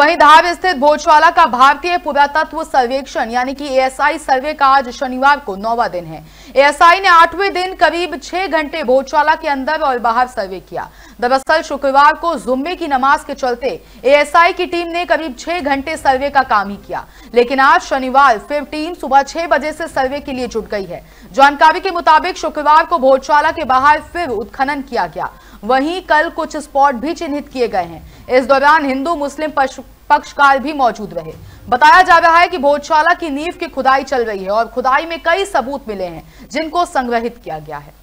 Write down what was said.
वहीं धार स्थित भोजवाला का भारतीय पुरातत्व सर्वेक्षण यानी कि एएसआई सर्वे का आज शनिवार को नौवा दिन है एएसआई ने आठवें दिन करीब छह घंटे भोजवाला के अंदर और बाहर सर्वे किया दरअसल शुक्रवार को जुम्मे की नमाज के चलते एएसआई की टीम ने करीब छह घंटे सर्वे का काम ही किया लेकिन आज शनिवार फिर टीम सुबह छह बजे से सर्वे के लिए जुट गई है जानकारी के मुताबिक शुक्रवार को भोजशाला के बाहर फिर उत्खनन किया गया वहीं कल कुछ स्पॉट भी चिन्हित किए गए हैं इस दौरान हिंदू मुस्लिम पक्षकार भी मौजूद रहे बताया जा रहा है कि भोजशाला की नींव की खुदाई चल रही है और खुदाई में कई सबूत मिले हैं जिनको संग्रहित किया गया है